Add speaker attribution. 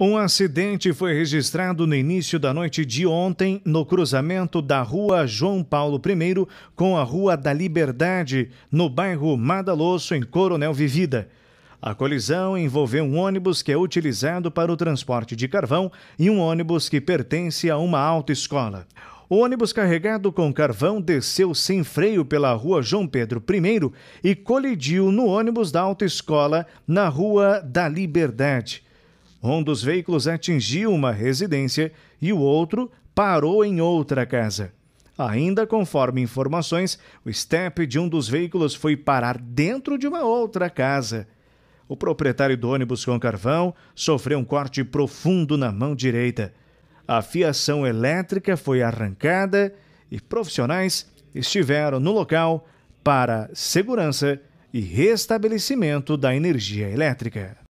Speaker 1: Um acidente foi registrado no início da noite de ontem no cruzamento da Rua João Paulo I com a Rua da Liberdade, no bairro Madalosso, em Coronel Vivida. A colisão envolveu um ônibus que é utilizado para o transporte de carvão e um ônibus que pertence a uma autoescola. O ônibus carregado com carvão desceu sem freio pela rua João Pedro I e colidiu no ônibus da autoescola na Rua da Liberdade. Um dos veículos atingiu uma residência e o outro parou em outra casa. Ainda conforme informações, o step de um dos veículos foi parar dentro de uma outra casa. O proprietário do ônibus com carvão sofreu um corte profundo na mão direita. A fiação elétrica foi arrancada e profissionais estiveram no local para segurança e restabelecimento da energia elétrica.